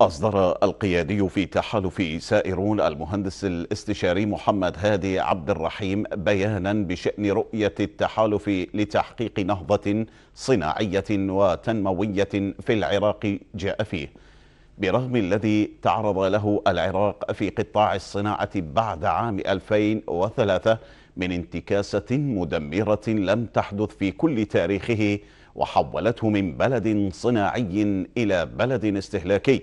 أصدر القيادي في تحالف سائرون المهندس الاستشاري محمد هادي عبد الرحيم بيانا بشأن رؤية التحالف لتحقيق نهضة صناعية وتنموية في العراق جاء فيه برغم الذي تعرض له العراق في قطاع الصناعة بعد عام 2003 من انتكاسة مدمرة لم تحدث في كل تاريخه وحولته من بلد صناعي إلى بلد استهلاكي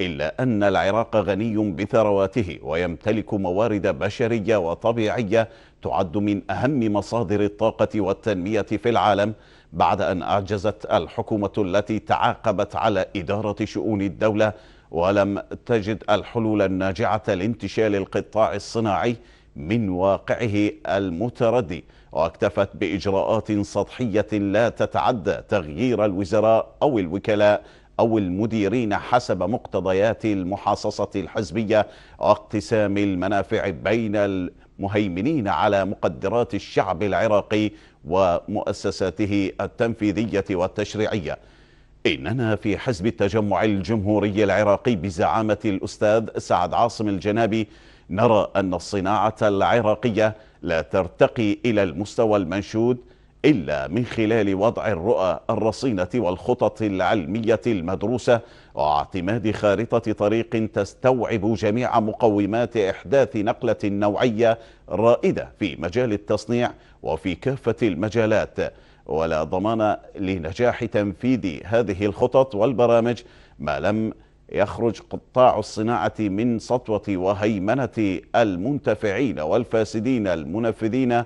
إلا أن العراق غني بثرواته ويمتلك موارد بشرية وطبيعية تعد من أهم مصادر الطاقة والتنمية في العالم بعد أن أعجزت الحكومة التي تعاقبت على إدارة شؤون الدولة ولم تجد الحلول الناجعة لانتشال القطاع الصناعي من واقعه المتردي واكتفت بإجراءات سطحية لا تتعدى تغيير الوزراء أو الوكلاء أو المديرين حسب مقتضيات المحاصصة الحزبية واقتسام المنافع بين المهيمنين على مقدرات الشعب العراقي ومؤسساته التنفيذية والتشريعية إننا في حزب التجمع الجمهوري العراقي بزعامة الأستاذ سعد عاصم الجنابي نرى أن الصناعة العراقية لا ترتقي إلى المستوى المنشود إلا من خلال وضع الرؤى الرصينة والخطط العلمية المدروسة واعتماد خارطة طريق تستوعب جميع مقومات إحداث نقلة نوعية رائدة في مجال التصنيع وفي كافة المجالات ولا ضمان لنجاح تنفيذ هذه الخطط والبرامج ما لم يخرج قطاع الصناعة من سطوة وهيمنة المنتفعين والفاسدين المنفذين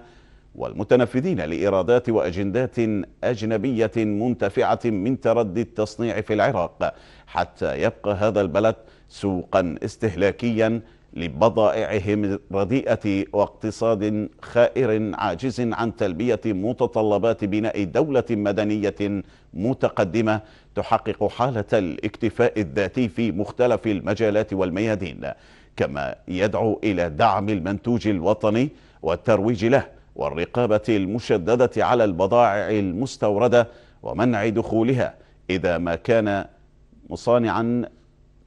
والمتنفذين لإيرادات وأجندات أجنبية منتفعة من تردي التصنيع في العراق حتى يبقى هذا البلد سوقا استهلاكيا لبضائعهم الرديئة واقتصاد خائر عاجز عن تلبية متطلبات بناء دولة مدنية متقدمة تحقق حالة الاكتفاء الذاتي في مختلف المجالات والميادين كما يدعو إلى دعم المنتوج الوطني والترويج له والرقابة المشددة على البضائع المستوردة ومنع دخولها إذا ما كان مصانعا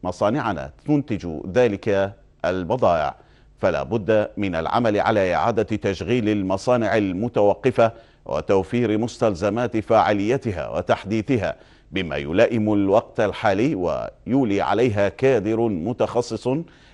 مصانعنا تنتج ذلك البضائع فلا بد من العمل على إعادة تشغيل المصانع المتوقفة وتوفير مستلزمات فاعليتها وتحديثها بما يلائم الوقت الحالي ويولي عليها كادر متخصص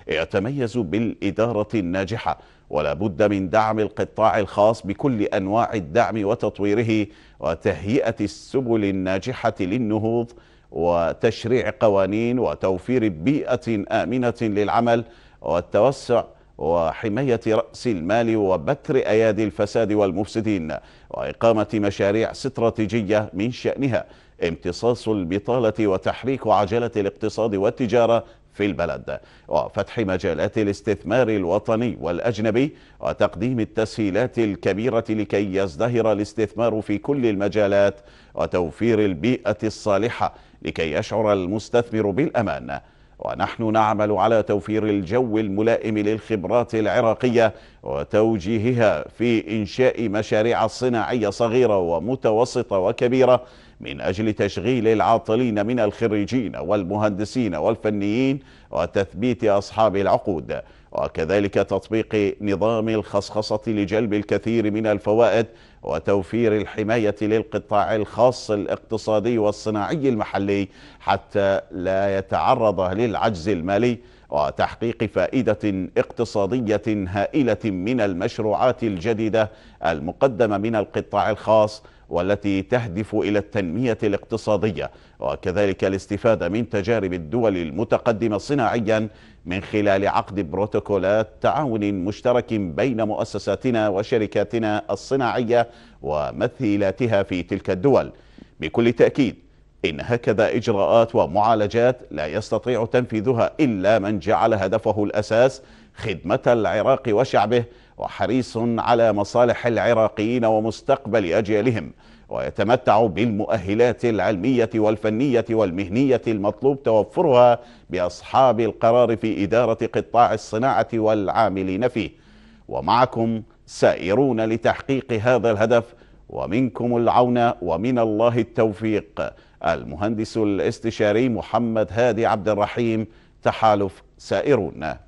يتميز بالإدارة الناجحة ولا بد من دعم القطاع الخاص بكل انواع الدعم وتطويره وتهيئه السبل الناجحه للنهوض وتشريع قوانين وتوفير بيئه امنه للعمل والتوسع وحماية رأس المال وبتر أيادي الفساد والمفسدين وإقامة مشاريع استراتيجية من شأنها امتصاص البطالة وتحريك عجلة الاقتصاد والتجارة في البلد وفتح مجالات الاستثمار الوطني والأجنبي وتقديم التسهيلات الكبيرة لكي يزدهر الاستثمار في كل المجالات وتوفير البيئة الصالحة لكي يشعر المستثمر بالأمان ونحن نعمل على توفير الجو الملائم للخبرات العراقية وتوجيهها في إنشاء مشاريع صناعية صغيرة ومتوسطة وكبيرة من أجل تشغيل العاطلين من الخريجين والمهندسين والفنيين وتثبيت أصحاب العقود وكذلك تطبيق نظام الخصخصة لجلب الكثير من الفوائد وتوفير الحماية للقطاع الخاص الاقتصادي والصناعي المحلي حتى لا يتعرض للعجز المالي وتحقيق فائدة اقتصادية هائلة من المشروعات الجديدة المقدمة من القطاع الخاص والتي تهدف إلى التنمية الاقتصادية وكذلك الاستفادة من تجارب الدول المتقدمة صناعيا من خلال عقد بروتوكولات تعاون مشترك بين مؤسساتنا وشركاتنا الصناعية ومثيلاتها في تلك الدول بكل تأكيد إن هكذا إجراءات ومعالجات لا يستطيع تنفيذها إلا من جعل هدفه الأساس خدمة العراق وشعبه وحريص على مصالح العراقيين ومستقبل أجيالهم ويتمتع بالمؤهلات العلمية والفنية والمهنية المطلوب توفرها بأصحاب القرار في إدارة قطاع الصناعة والعاملين فيه ومعكم سائرون لتحقيق هذا الهدف ومنكم العون ومن الله التوفيق المهندس الاستشاري محمد هادي عبد الرحيم تحالف سائرون